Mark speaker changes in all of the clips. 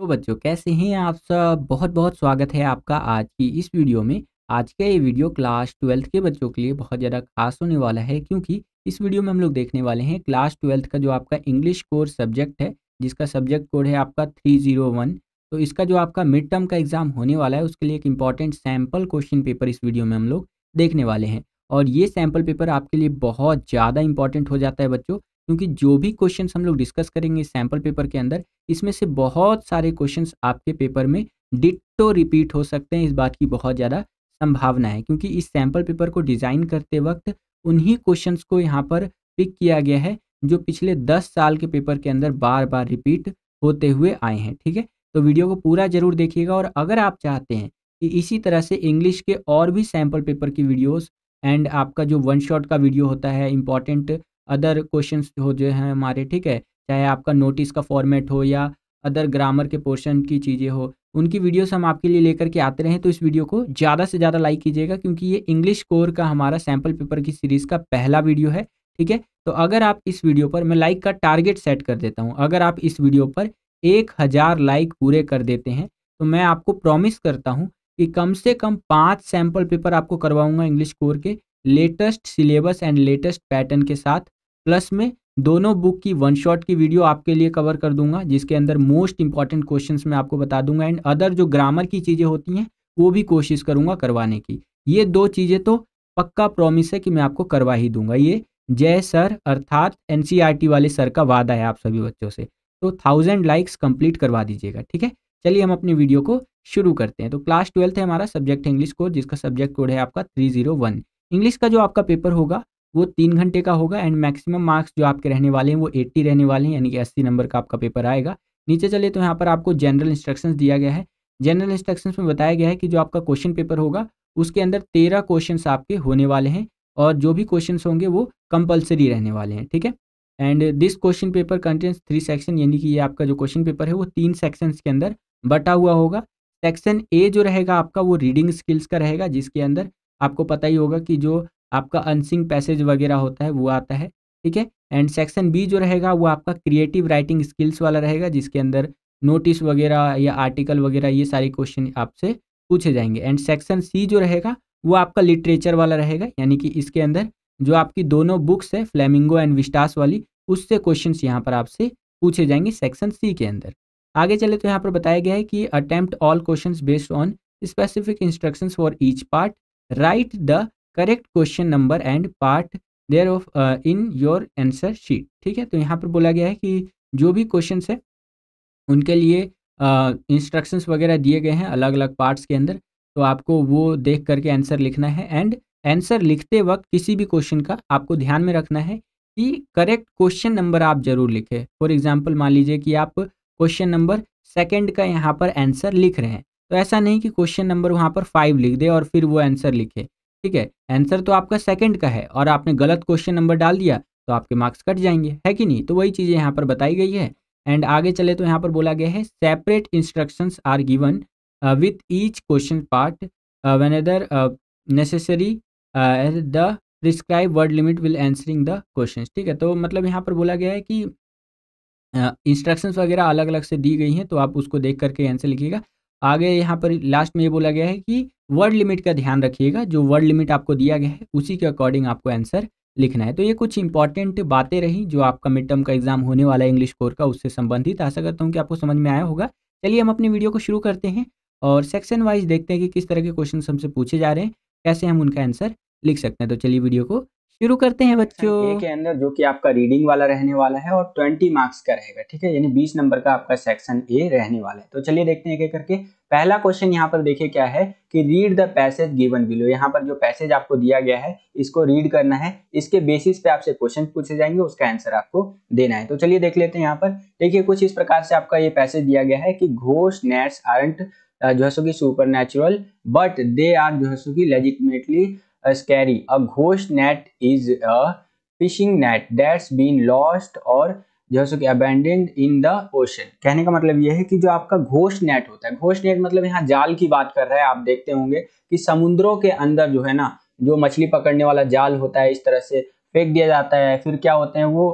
Speaker 1: तो बच्चों कैसे हैं आप सब बहुत बहुत स्वागत है आपका आज की इस वीडियो में आज का ये वीडियो क्लास ट्वेल्थ के बच्चों के लिए बहुत ज़्यादा खास होने वाला है क्योंकि इस वीडियो में हम लोग देखने वाले हैं क्लास ट्वेल्थ का जो आपका इंग्लिश कोर सब्जेक्ट है जिसका सब्जेक्ट कोड है आपका थ्री जीरो वन तो इसका जो आपका मिड टर्म का एग्ज़ाम होने वाला है उसके लिए एक इंपॉर्टेंट सैम्पल क्वेश्चन पेपर इस वीडियो में हम लोग देखने वाले हैं और ये सैम्पल पेपर आपके लिए बहुत ज़्यादा इंपॉर्टेंट हो जाता है बच्चों क्योंकि जो भी क्वेश्चन हम लोग डिस्कस करेंगे सैम्पल पेपर के अंदर इसमें से बहुत सारे क्वेश्चन आपके पेपर में डिट्टो रिपीट हो सकते हैं इस बात की बहुत ज़्यादा संभावना है क्योंकि इस सैम्पल पेपर को डिज़ाइन करते वक्त उन्हीं क्वेश्चंस को यहाँ पर पिक किया गया है जो पिछले दस साल के पेपर के अंदर बार बार रिपीट होते हुए आए हैं ठीक है तो वीडियो को पूरा जरूर देखिएगा और अगर आप चाहते हैं कि इसी तरह से इंग्लिश के और भी सैम्पल पेपर की वीडियोस एंड आपका जो वन शॉट का वीडियो होता है इंपॉर्टेंट अदर क्वेश्चन हो जो हैं हमारे ठीक है चाहे आपका नोटिस का फॉर्मेट हो या अदर ग्रामर के पोर्शन की चीज़ें हो उनकी वीडियोस हम आपके लिए लेकर के आते रहे तो इस वीडियो को ज़्यादा से ज़्यादा लाइक कीजिएगा क्योंकि ये इंग्लिश कोर का हमारा सैम्पल पेपर की सीरीज़ का पहला वीडियो है ठीक है तो अगर आप इस वीडियो पर मैं लाइक का टारगेट सेट कर देता हूँ अगर आप इस वीडियो पर एक हज़ार लाइक पूरे कर देते हैं तो मैं आपको प्रॉमिस करता हूँ कि कम से कम पाँच सैम्पल पेपर आपको करवाऊँगा इंग्लिश कोर के latest syllabus and latest pattern के साथ प्लस में दोनों बुक की वन शॉट की वीडियो आपके लिए कवर कर दूंगा जिसके अंदर मोस्ट इंपॉर्टेंट क्वेश्चन मैं आपको बता दूंगा एंड अदर जो ग्रामर की चीज़ें होती हैं वो भी कोशिश करूंगा करवाने की ये दो चीज़ें तो पक्का प्रॉमिस है कि मैं आपको करवा ही दूंगा ये जय सर अर्थात एन e वाले सर का वादा है आप सभी बच्चों से तो थाउजेंड लाइक्स कंप्लीट करवा दीजिएगा ठीक है चलिए हम अपनी वीडियो को शुरू करते हैं तो क्लास ट्वेल्थ है हमारा सब्जेक्ट है इंग्लिश कोड जिसका सब्जेक्ट कोड है आपका थ्री जीरो वन इंग्लिश का जो आपका पेपर होगा वो तीन घंटे का होगा एंड मैक्सिमम मार्क्स जो आपके रहने वाले हैं वो एट्टी रहने वाले हैं यानी कि अस्सी नंबर का आपका पेपर आएगा नीचे चले तो यहाँ पर आपको जनरल इंस्ट्रक्शंस दिया गया है जनरल इंस्ट्रक्शंस में बताया गया है कि जो आपका क्वेश्चन पेपर होगा उसके अंदर तेरह क्वेश्चन आपके होने वाले हैं और जो भी क्वेश्चन होंगे वो कंपल्सरी रहने वाले हैं ठीक है and this question paper contains three section यानी कि ये आपका जो क्वेश्चन पेपर है वो तीन सेक्शंस के अंदर बटा हुआ होगा सेक्शन ए जो रहेगा आपका वो रीडिंग स्किल्स का रहेगा जिसके अंदर आपको पता ही होगा कि जो आपका अनसिंग पैसेज वगैरह होता है वो आता है ठीक है एंड सेक्शन बी जो रहेगा वो आपका क्रिएटिव राइटिंग स्किल्स वाला रहेगा जिसके अंदर नोटिस वगैरह या आर्टिकल वगैरह ये सारे क्वेश्चन आपसे पूछे जाएंगे एंड सेक्शन सी जो रहेगा वो आपका लिटरेचर वाला रहेगा यानी कि इसके अंदर जो आपकी दोनों बुक्स है फ्लेमिंगो एंड विस्टास वाली उससे क्वेश्चन यहाँ पर आपसे पूछे जाएंगे सेक्शन सी के अंदर आगे चले तो यहाँ पर बताया गया है कि attempt all question based on specific instruction for each part write the correct question number and part thereof in your answer sheet ठीक है तो यहाँ पर बोला गया है कि जो भी क्वेश्चन है उनके लिए इंस्ट्रक्शंस uh, वगैरह दिए गए हैं अलग अलग पार्ट्स के अंदर तो आपको वो देख करके आंसर लिखना है एंड आंसर लिखते वक्त किसी भी क्वेश्चन का आपको ध्यान में रखना है कि करेक्ट क्वेश्चन नंबर आप जरूर लिखें फॉर एग्जाम्पल मान लीजिए कि आप क्वेश्चन नंबर सेकेंड का यहाँ पर आंसर लिख रहे हैं तो ऐसा नहीं कि क्वेश्चन नंबर वहाँ पर फाइव लिख दे और फिर वो आंसर लिखे ठीक है आंसर तो आपका सेकंड का है और आपने गलत क्वेश्चन नंबर डाल दिया तो आपके मार्क्स कट जाएंगे है कि नहीं तो वही चीज़ें यहाँ पर बताई गई है एंड आगे चले तो यहाँ पर बोला गया है separate instructions are given with each question part whenever necessary the prescribe word limit will answering the question ठीक है तो मतलब यहाँ पर बोला गया है कि इंस्ट्रक्शंस uh, वगैरह अलग अलग से दी गई हैं तो आप उसको देख करके आंसर लिखिएगा आगे यहाँ पर लास्ट में ये बोला गया है कि वर्ड लिमिट का ध्यान रखिएगा जो वर्ड लिमिट आपको दिया गया है उसी के अकॉर्डिंग आपको आंसर लिखना है तो ये कुछ इंपॉर्टेंट बातें रही जो आपका मिड टर्म का एग्जाम होने वाला है इंग्लिश कोर का उससे संबंधित आशा करता हूँ कि आपको समझ में आया होगा चलिए हम अपने वीडियो को शुरू करते हैं और सेक्शन वाइज देखते हैं कि किस तरह के क्वेश्चन हमसे पूछे जा रहे हैं कैसे हम उनका आंसर लिख सकते हैं तो चलिए वीडियो को शुरू करते हैं अच्छा, बच्चों के अंदर जो कि आपका रीडिंग वाला रहने वाला है और ट्वेंटी मार्क्स का रहेगा ठीक है यानी बीस नंबर का आपका सेक्शन ए रहने वाला है तो चलिए देखते हैं एक करके पहला क्वेश्चन यहाँ पर देखिए क्या है कि read the passage given below यहाँ पर जो पैसेज आपको दिया गया है इसको रीड करना है इसके बेसिस पे आपसे क्वेश्चन पूछे जाएंगे उसका आंसर आपको देना है तो चलिए देख लेते हैं यहाँ पर देखिए कुछ इस प्रकार से आपका ये पैसेज दिया गया है कि घोष नेट्स आरंट जो है सो की सुपर बट दे आर जो है सो की legitimately scary a A net is a fishing net that's been lost और जो है कि अबेंडेंड इन द ओशन कहने का मतलब यह है कि जो आपका घोष नेट होता है घोष नेट मतलब यहाँ जाल की बात कर रहा है आप देखते होंगे कि समुद्रों के अंदर जो है ना जो मछली पकड़ने वाला जाल होता है इस तरह से फेंक दिया जाता है फिर क्या होते हैं वो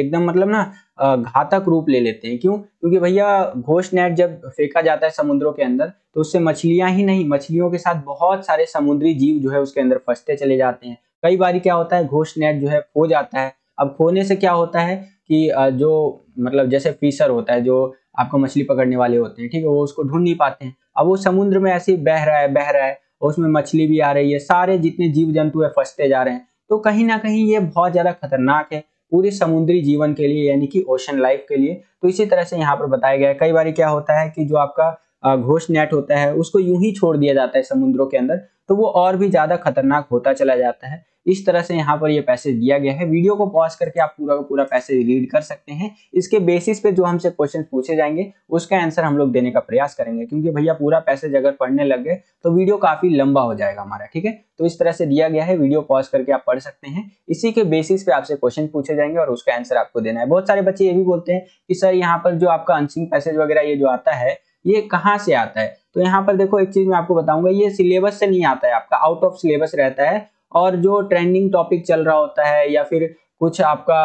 Speaker 1: एकदम मतलब ना घातक रूप ले लेते हैं क्यों क्योंकि भैया घोष नेट जब फेंका जाता है समुद्रों के अंदर तो उससे मछलियां ही नहीं मछलियों के साथ बहुत सारे समुद्री जीव जो है उसके अंदर फंसते चले जाते हैं कई बार क्या होता है घोष नेट जो है खो जाता है अब खोने से क्या होता है कि जो मतलब जैसे फीसर होता है जो आपको मछली पकड़ने वाले होते हैं ठीक है वो उसको ढूंढ नहीं पाते हैं अब वो समुद्र में ऐसे बह रहा है बह रहा है उसमें मछली भी आ रही है सारे जितने जीव जंतु है फंसते जा रहे हैं तो कहीं ना कहीं ये बहुत ज़्यादा खतरनाक है पूरे समुद्री जीवन के लिए यानी कि ओशन लाइफ के लिए तो इसी तरह से यहाँ पर बताया गया है कई बार क्या होता है कि जो आपका घोष नेट होता है उसको यूं ही छोड़ दिया जाता है समुद्रों के अंदर तो वो और भी ज़्यादा खतरनाक होता चला जाता है इस तरह से यहाँ पर ये पैसेज दिया गया है वीडियो को पॉज करके आप पूरा का पूरा पैसेज रीड कर सकते हैं इसके बेसिस पे जो हमसे क्वेश्चन पूछे जाएंगे उसका आंसर हम लोग देने का प्रयास करेंगे क्योंकि भैया पूरा पैसेज अगर पढ़ने लग गए तो वीडियो काफी लंबा हो जाएगा हमारा ठीक है तो इस तरह से दिया गया है वीडियो पॉज करके आप पढ़ सकते हैं इसी के बेसिस पे आपसे क्वेश्चन पूछे जाएंगे और उसका आंसर आपको देना है बहुत सारे बच्चे ये भी बोलते हैं कि सर यहाँ पर जो आपका अनसिंग पैसेज वगैरह ये जो आता है ये कहाँ से आता है तो यहाँ पर देखो एक चीज मैं आपको बताऊंगा ये सिलेबस से नहीं आता है आपका आउट ऑफ सिलेबस रहता है और जो ट्रेंडिंग टॉपिक चल रहा होता है या फिर कुछ आपका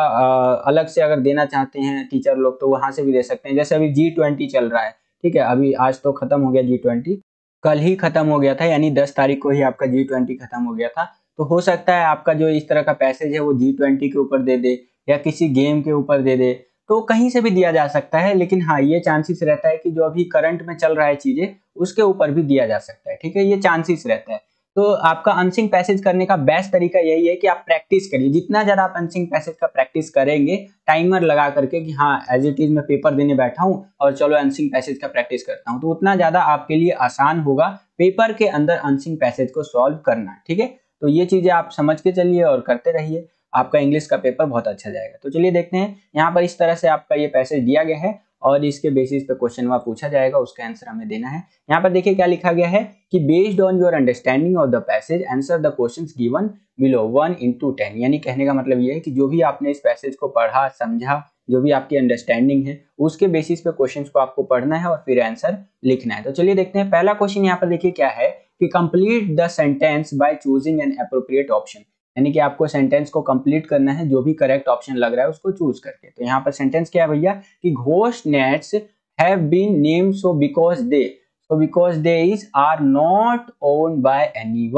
Speaker 1: अलग से अगर देना चाहते हैं टीचर लोग तो वहाँ से भी दे सकते हैं जैसे अभी जी ट्वेंटी चल रहा है ठीक है अभी आज तो ख़त्म हो गया जी ट्वेंटी कल ही ख़त्म हो गया था यानी दस तारीख को ही आपका जी ट्वेंटी ख़त्म हो गया था तो हो सकता है आपका जो इस तरह का पैसेज है वो जी ट्वेंटी के ऊपर दे दे या किसी गेम के ऊपर दे दे तो कहीं से भी दिया जा सकता है लेकिन हाँ ये चांसेस रहता है कि जो अभी करंट में चल रहा है चीज़ें उसके ऊपर भी दिया जा सकता है ठीक है ये चांसेस रहता है तो आपका अनसिंग पैसेज करने का बेस्ट तरीका यही है कि आप प्रैक्टिस करिए जितना ज़्यादा आप अनसिंग पैसेज का प्रैक्टिस करेंगे टाइमर लगा करके कि हाँ एज इट इज़ मैं पेपर देने बैठा हूँ और चलो अनसिंग पैसेज का प्रैक्टिस करता हूँ तो उतना ज़्यादा आपके लिए आसान होगा पेपर के अंदर अनसिंग पैसेज को सॉल्व करना ठीक है तो ये चीज़ें आप समझ के चलिए और करते रहिए आपका इंग्लिश का पेपर बहुत अच्छा जाएगा तो चलिए देखते हैं यहाँ पर इस तरह से आपका ये पैसेज दिया गया है और इसके बेसिस पे क्वेश्चन वहाँ पूछा जाएगा उसका आंसर हमें देना है यहाँ पर देखिए क्या लिखा गया है कि based on your understanding of the passage answer the question given below one into ten यानी कहने का मतलब ये है कि जो भी आपने इस पैसेज को पढ़ा समझा जो भी आपकी अंडरस्टैंडिंग है उसके बेसिस पे क्वेश्चन को आपको पढ़ना है और फिर आंसर लिखना है तो चलिए देखते हैं पहला क्वेश्चन यहाँ पर देखिए क्या है कि complete the sentence by choosing an appropriate option यानी कि आपको सेंटेंस को कंप्लीट करना है जो भी करेक्ट ऑप्शन लग रहा है उसको चूज करके तो यहाँ पर सेंटेंस क्या है भैया कि घोष nets have been name so because they so because they is are not own by any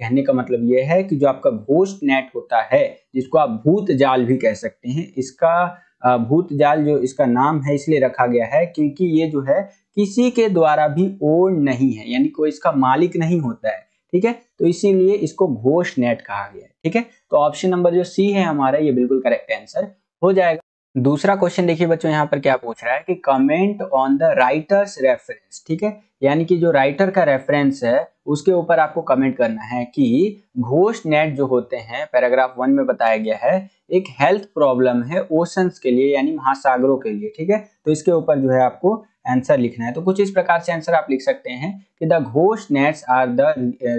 Speaker 1: कहने का मतलब यह है कि जो आपका घोष नेट होता है जिसको आप भूत जाल भी कह सकते हैं इसका भूत जाल जो इसका नाम है इसलिए रखा गया है क्योंकि ये जो है किसी के द्वारा भी ओन नहीं है यानी कोई इसका मालिक नहीं होता है ठीक है तो इसीलिए इसको घोष नेट कहा गया है ठीक है तो ऑप्शन नंबर जो सी है हमारा ये बिल्कुल करेक्ट आंसर हो जाएगा दूसरा क्वेश्चन देखिए बच्चों यहाँ पर क्या पूछ रहा है कि comment on the writer's reference ठीक है यानी कि जो राइटर का रेफरेंस है उसके ऊपर आपको कमेंट करना है कि घोष नेट जो होते हैं पैराग्राफ वन में बताया गया है एक हेल्थ प्रॉब्लम है ओशंस के लिए यानी महासागरों के लिए ठीक है तो इसके ऊपर जो है आपको आंसर लिखना है तो कुछ इस प्रकार से आंसर आप लिख सकते हैं कि द घोष nets are the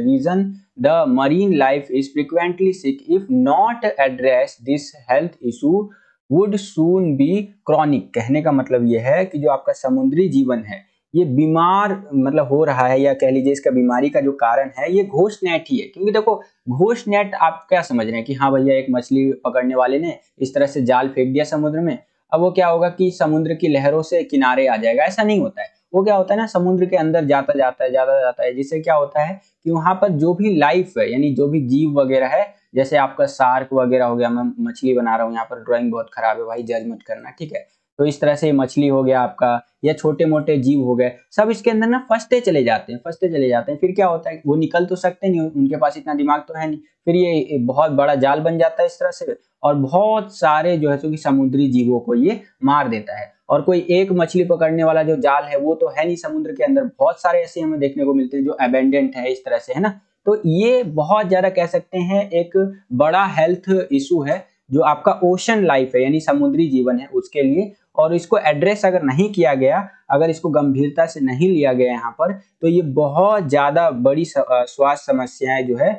Speaker 1: reason the marine life is frequently sick if not address this health issue would soon be chronic कहने का मतलब यह है कि जो आपका समुद्री जीवन है ये बीमार मतलब हो रहा है या कह लीजिए इसका बीमारी का जो कारण है ये घोष नेट ही है क्योंकि देखो घोष नेट आप क्या समझ रहे हैं कि हाँ भैया एक मछली पकड़ने वाले ने इस तरह से जाल फेंक दिया समुद्र में अब वो क्या होगा कि समुद्र की लहरों से किनारे आ जाएगा ऐसा नहीं होता है वो क्या होता है ना समुद्र के अंदर जाता जाता है जाता जाता है जिससे क्या होता है कि वहां पर जो भी लाइफ है यानी जो भी जीव वगैरह है जैसे आपका सार्क वगैरह हो गया मैं मछली बना रहा हूँ यहाँ पर ड्राइंग बहुत खराब है भाई जज मत करना ठीक है तो इस तरह से मछली हो गया आपका या छोटे मोटे जीव हो गए सब इसके अंदर ना फंसते चले जाते हैं फंसते चले जाते हैं फिर क्या होता है वो निकल तो सकते नहीं उनके पास इतना दिमाग तो है नहीं फिर ये बहुत बड़ा जाल बन जाता है इस तरह से और बहुत सारे जो है सो कि समुद्री जीवों को ये मार देता है और कोई एक मछली पकड़ने वाला जो जाल है वो तो है नहीं समुद्र के अंदर बहुत सारे ऐसे हमें देखने को मिलते हैं जो एबेंडेंट है इस तरह से है ना तो ये बहुत ज्यादा कह सकते हैं एक बड़ा हेल्थ इशू है जो आपका ओशन लाइफ है यानी समुद्री जीवन है उसके लिए और इसको एड्रेस अगर नहीं किया गया अगर इसको गंभीरता से नहीं लिया गया यहाँ पर तो ये बहुत ज़्यादा बड़ी स्वास्थ्य समस्याएं जो है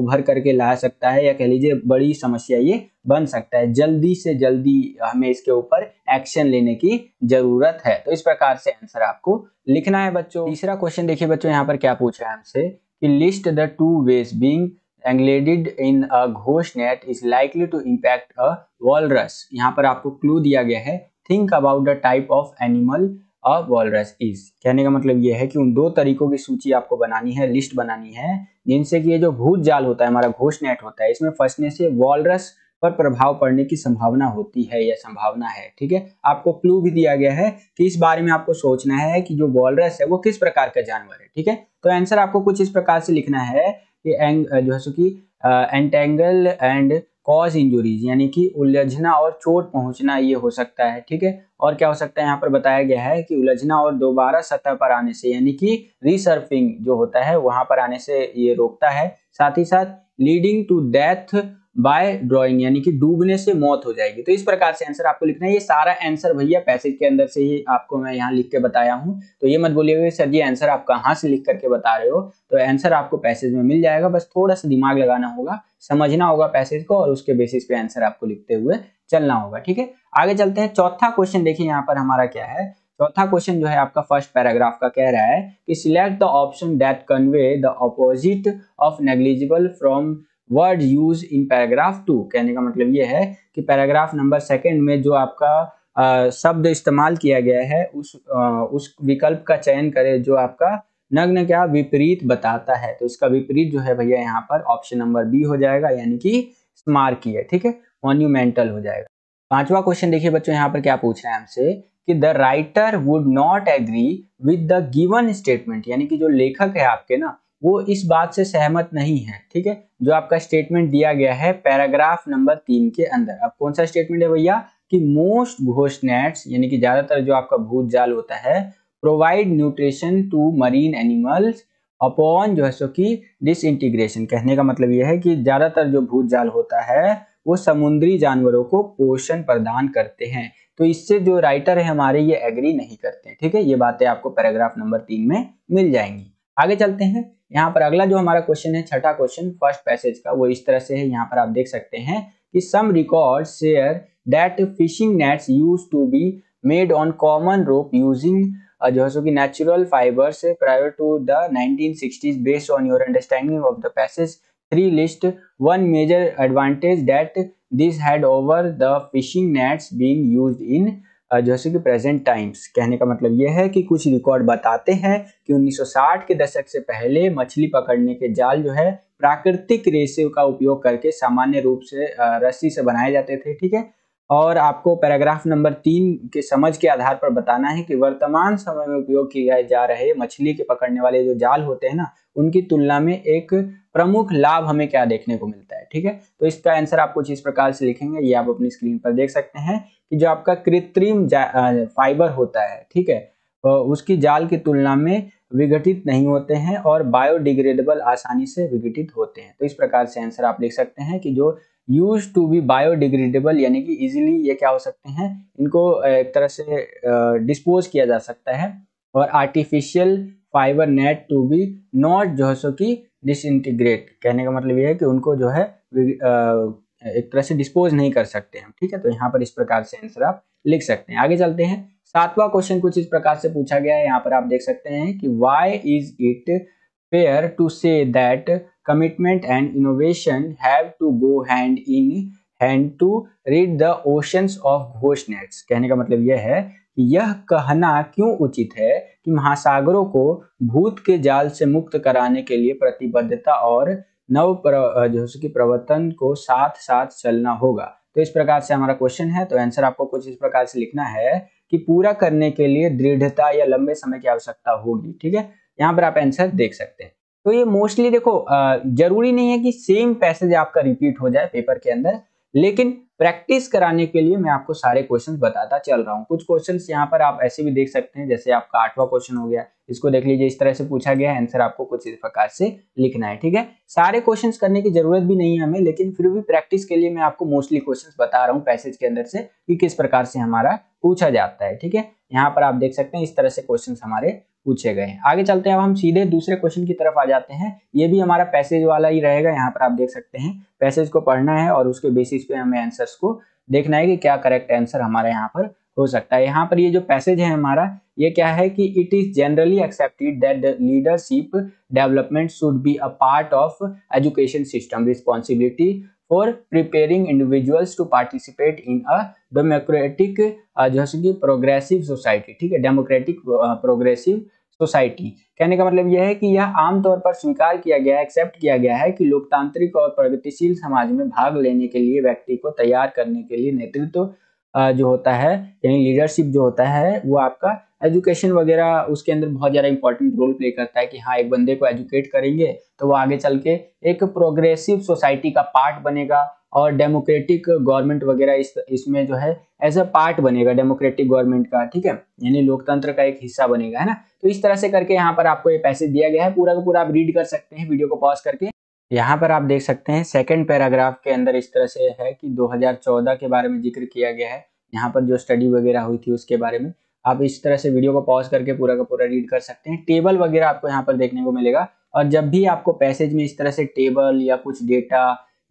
Speaker 1: उभर करके ला सकता है या कह लीजिए बड़ी समस्या ये बन सकता है जल्दी से जल्दी हमें इसके ऊपर एक्शन लेने की जरूरत है तो इस प्रकार से आंसर आपको लिखना है बच्चों तीसरा क्वेश्चन देखिए बच्चों यहाँ पर क्या पूछा है हमसे कि list the two ways being entangled in a घोष net is likely to impact a walrus यहाँ पर आपको क्लू दिया गया है think about the type of animal a walrus is कहने का मतलब यह है कि उन दो तरीकों की सूची आपको बनानी है लिस्ट बनानी है जिनसे कि ये जो भूत जाल होता है हमारा घोष नेट होता है इसमें फंसने से वॉलरस पर प्रभाव पड़ने की संभावना होती है या संभावना है ठीक है आपको क्लू भी दिया गया है कि इस बारे में आपको सोचना है कि जो वॉलरस है वो किस प्रकार का जानवर है ठीक है तो आंसर आपको कुछ इस प्रकार से लिखना है कि एंग जो है सो कि एंटेंगल एंड कॉज इंजुरीज यानी कि उलझना और चोट पहुंचना ये हो सकता है ठीक है और क्या हो सकता है यहाँ पर बताया गया है कि उलझना और दोबारा सतह पर आने से यानी कि रिसर्फिंग जो होता है वहां पर आने से ये रोकता है साथ ही साथ leading to death by drowning यानी कि डूबने से मौत हो जाएगी तो इस प्रकार से आंसर आपको लिखना है ये सारा आंसर भैया पैसेज के अंदर से ही आपको मैं यहाँ लिख के बताया हूँ तो ये मत बोलिए सर ये आंसर आप कहाँ से लिख करके बता रहे हो तो आंसर आपको पैसेज में मिल जाएगा बस थोड़ा सा दिमाग लगाना होगा समझना होगा पैसेज को और उसके बेसिस पे आंसर आपको लिखते हुए चलना होगा ठीक है आगे चलते हैं चौथा क्वेश्चन देखिए यहाँ पर हमारा क्या है चौथा क्वेश्चन जो है आपका फर्स्ट पैराग्राफ का कह रहा है कि select the option that convey the opposite of negligible from word use in paragraph two कहने का मतलब ये है कि पैराग्राफ नंबर सेकेंड में जो आपका शब्द इस्तेमाल किया गया है उस आ, उस विकल्प का चयन करें जो आपका नग्न क्या विपरीत बताता है तो इसका विपरीत जो है भैया यहाँ पर ऑप्शन नंबर बी हो जाएगा यानी कि है ठीक है मॉन्यूमेंटल हो जाएगा पांचवा क्वेश्चन देखिए बच्चों यहाँ पर क्या पूछ रहे हैं हमसे कि the writer would not agree with the given statement यानी कि जो लेखक है आपके ना वो इस बात से सहमत नहीं है ठीक है जो आपका स्टेटमेंट दिया गया है पैराग्राफ नंबर तीन के अंदर अब कौन सा स्टेटमेंट है भैया कि मोस्ट घोष यानी कि ज्यादातर जो आपका भूत जाल होता है provide nutrition to marine animals upon जो है सो की डिस इंटीग्रेशन कहने का मतलब यह है कि ज़्यादातर जो भूत जाल होता है वो समुद्री जानवरों को पोषण प्रदान करते हैं तो इससे जो राइटर है हमारे ये एग्री नहीं करते ठीक है ये बातें आपको पैराग्राफ नंबर तीन में मिल जाएंगी आगे चलते हैं यहाँ पर अगला जो हमारा क्वेश्चन है छठा क्वेश्चन फर्स्ट पैसेज का वो इस तरह से है यहाँ पर आप देख सकते हैं कि some record share that fishing nets use to be made on common rope using जो है सो कि natural fibres prior to the 1960s based on your understanding of the passage three list one major advantage that this had over the fishing nets being use in जैसे कि present times कहने का मतलब यह है कि कुछ रिकॉर्ड बताते हैं कि 1960 के दशक से पहले मछली पकड़ने के जाल जो है प्राकृतिक रेशे का उपयोग करके सामान्य रूप से रस्सी से बनाए जाते थे ठीक है और आपको पैराग्राफ नंबर तीन के समझ के आधार पर बताना है कि वर्तमान समय में उपयोग किए जा रहे मछली के पकड़ने वाले जो जाल होते हैं ना उनकी तुलना में एक प्रमुख लाभ हमें क्या देखने को मिलता है ठीक है तो इसका आंसर आप कुछ इस प्रकार से लिखेंगे ये आप अपनी स्क्रीन पर देख सकते हैं कि जो आपका कृत्रिम फाइबर होता है ठीक है उसकी जाल की तुलना में विघटित नहीं होते हैं और बायोडिग्रेडेबल आसानी से विघटित होते हैं तो इस प्रकार से आंसर आप लिख सकते हैं कि जो यूज टू बी बायोडिग्रेडेबल यानी कि इजीली ये क्या हो सकते हैं इनको एक तरह से डिस्पोज किया जा सकता है और artificial fibre net to be not जो है सो कि डिसइंटीग्रेट कहने का मतलब ये है कि उनको जो है एक तरह से डिस्पोज नहीं कर सकते हम ठीक है तो यहाँ पर इस प्रकार से आंसर आप लिख सकते हैं आगे चलते हैं सातवां क्वेश्चन कुछ इस प्रकार से पूछा गया है यहाँ पर आप देख सकते हैं कि why is it fair to say that commitment and innovation have to go hand in hand to rid the oceans of ghost nets कहने का मतलब यह है कि यह कहना क्यों उचित है कि महासागरों को भूत के जाल से मुक्त कराने के लिए प्रतिबद्धता और नव प्र, जो उसकी प्रवर्तन को साथ साथ चलना होगा तो इस प्रकार से हमारा क्वेश्चन है तो आंसर आपको कुछ इस प्रकार से लिखना है कि पूरा करने के लिए दृढ़ता या लंबे समय की आवश्यकता होगी ठीक है यहाँ पर आप आंसर देख सकते हैं तो ये मोस्टली देखो जरूरी नहीं है कि सेम पैसेज आपका रिपीट हो जाए पेपर के अंदर लेकिन प्रैक्टिस कराने के लिए मैं आपको सारे क्वेश्चन बताता चल रहा हूँ कुछ क्वेश्चन यहाँ पर आप ऐसे भी देख सकते हैं जैसे आपका आठवां क्वेश्चन हो गया इसको देख लीजिए इस तरह से पूछा गया है आंसर आपको कुछ इस प्रकार से लिखना है ठीक है सारे क्वेश्चन करने की जरूरत भी नहीं है हमें लेकिन फिर भी प्रैक्टिस के लिए मैं आपको मोस्टली क्वेश्चन बता रहा हूँ पैसेज के अंदर से कि किस प्रकार से हमारा पूछा जाता है ठीक है यहाँ पर आप देख सकते हैं इस तरह से क्वेश्चन हमारे पूछे गए आगे चलते हैं अब हम सीधे दूसरे क्वेश्चन की तरफ आ जाते हैं ये भी हमारा पैसेज वाला ही रहेगा यहाँ पर आप देख सकते हैं पैसेज को पढ़ना है और उसके बेसिस पे हमें आंसर्स को देखना है कि क्या करेक्ट आंसर हमारे यहाँ पर हो सकता है यहाँ पर ये जो पैसेज है हमारा ये क्या है कि it is generally accepted that leadership development should be a part of education system responsibility और preparing individuals to participate in a democratic जैसे कि प्रोग्रेसिव सोसाइटी ठीक है डेमोक्रेटिक प्रोग्रेसिव सोसाइटी कहने का मतलब यह है कि यह आमतौर पर स्वीकार किया गया है एक्सेप्ट किया गया है कि लोकतांत्रिक और प्रगतिशील समाज में भाग लेने के लिए व्यक्ति को तैयार करने के लिए नेतृत्व जो होता है यानी लीडरशिप जो होता है वो आपका एजुकेशन वगैरह उसके अंदर बहुत ज़्यादा इंपॉर्टेंट रोल प्ले करता है कि हाँ एक बंदे को एजुकेट करेंगे तो वो आगे चल के एक प्रोग्रेसिव सोसाइटी का पार्ट बनेगा और डेमोक्रेटिक गवर्नमेंट वगैरह इस इसमें जो है एज अ पार्ट बनेगा डेमोक्रेटिक गवर्नमेंट का ठीक है यानी लोकतंत्र का एक हिस्सा बनेगा है ना तो इस तरह से करके यहाँ पर आपको ये पैसे दिया गया है पूरा का पूरा आप रीड कर सकते हैं वीडियो को पॉज करके यहाँ पर आप देख सकते हैं सेकंड पैराग्राफ के अंदर इस तरह से है कि 2014 के बारे में जिक्र किया गया है यहाँ पर जो स्टडी वगैरह हुई थी उसके बारे में आप इस तरह से वीडियो को पॉज करके पूरा का पूरा रीड कर सकते हैं टेबल वगैरह आपको यहाँ पर देखने को मिलेगा और जब भी आपको पैसेज में इस तरह से टेबल या कुछ डेटा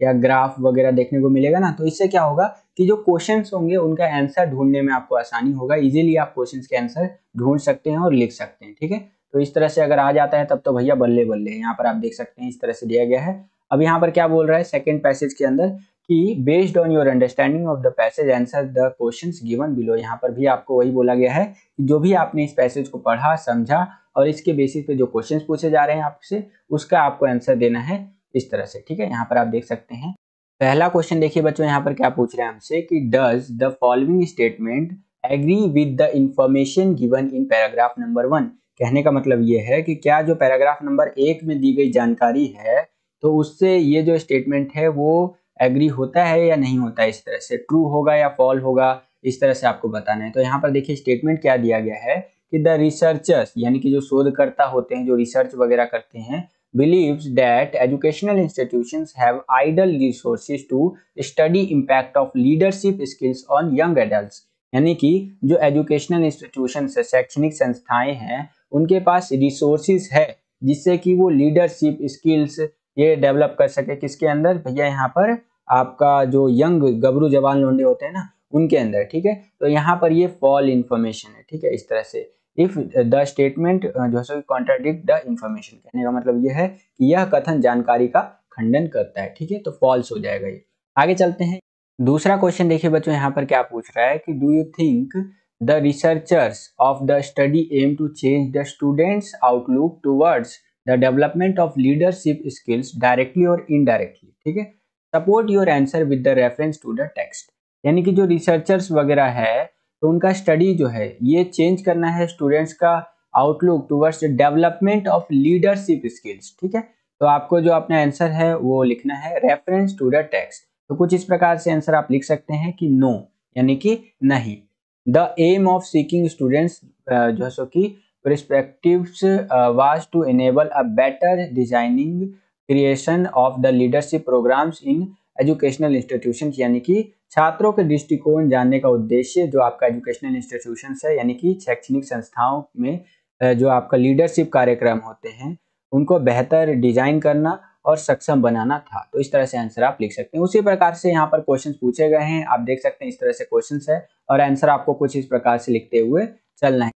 Speaker 1: या ग्राफ वगैरह देखने को मिलेगा ना तो इससे क्या होगा कि जो क्वेश्चंस होंगे उनका आंसर ढूंढने में आपको आसानी होगा इजीली आप क्वेश्चंस के आंसर ढूंढ सकते हैं और लिख सकते हैं ठीक है तो इस तरह से अगर आ जाता है तब तो भैया बल्ले बल्ले यहाँ पर आप देख सकते हैं इस तरह से दिया गया है अब यहाँ पर क्या बोल रहा है सेकेंड पैसेज के अंदर कि based on your understanding of the passage answer the questions given below यहाँ पर भी आपको वही बोला गया है कि जो भी आपने इस पैसेज को पढ़ा समझा और इसके बेसिस पे जो क्वेश्चंस पूछे जा रहे हैं आपसे उसका आपको आंसर देना है इस तरह से ठीक है यहाँ पर आप देख सकते हैं पहला क्वेश्चन देखिए बच्चों यहाँ पर क्या पूछ रहे हैं हमसे कि does the following statement agree with the information given in paragraph number one कहने का मतलब ये है कि क्या जो पैराग्राफ नंबर एक में दी गई जानकारी है तो उससे ये जो स्टेटमेंट है वो एग्री होता है या नहीं होता है इस तरह से ट्रू होगा या फॉल होगा इस तरह से आपको बताना है तो यहाँ पर देखिए स्टेटमेंट क्या दिया गया है कि द रिसर्चर्स यानी कि जो शोधकर्ता होते हैं जो रिसर्च वगैरह करते हैं believe that educational institution have idle resources to study impact of leadership skills on young यानी कि जो एजुकेशनल इंस्टीट्यूशन है शैक्षणिक संस्थाएं हैं उनके पास रिसोर्सिस है जिससे कि वो लीडरशिप स्किल्स ये डेवलप कर सके किसके अंदर भैया यहाँ पर आपका जो यंग गबरू जवान लोंडे होते हैं ना उनके अंदर ठीक है तो यहाँ पर ये फॉल इन्फॉर्मेशन है ठीक है इस तरह से इफ द स्टेटमेंट जो है कॉन्ट्राडिक्ट द इन्फॉर्मेशन कहने का मतलब यह है कि यह कथन जानकारी का खंडन करता है ठीक है तो फॉल्स हो जाएगा ये आगे चलते हैं दूसरा क्वेश्चन देखिए बच्चों यहाँ पर क्या पूछ रहा है कि do you think the researchers of the study aim to change the students outlook towards the development of leadership skills directly और इनडायरेक्टली ठीक है support your answer with the reference to the text यानी कि जो researchers वगैरह है तो उनका स्टडी जो है ये चेंज करना है स्टूडेंट्स का outlook towards the development of leadership skills ठीक है तो आपको जो अपना आंसर है वो लिखना है रेफरेंस टू द टेक्स्ट तो कुछ इस प्रकार से आंसर आप लिख सकते हैं कि नो यानी कि नहीं the aim of seeking students जो है सो कि perspective was to enable a better designing creation of the leadership programmes in educational institution यानी कि छात्रों के दृष्टिकोण जानने का उद्देश्य जो आपका एजुकेशनल इंस्टीट्यूशन है यानी कि शैक्षणिक संस्थाओं में जो आपका लीडरशिप कार्यक्रम होते हैं उनको बेहतर डिजाइन करना और सक्षम बनाना था तो इस तरह से आंसर आप लिख सकते हैं उसी प्रकार से यहाँ पर क्वेश्चन पूछे गए हैं आप देख सकते हैं इस तरह से क्वेश्चन है और आंसर आपको कुछ इस प्रकार से लिखते हुए चलना है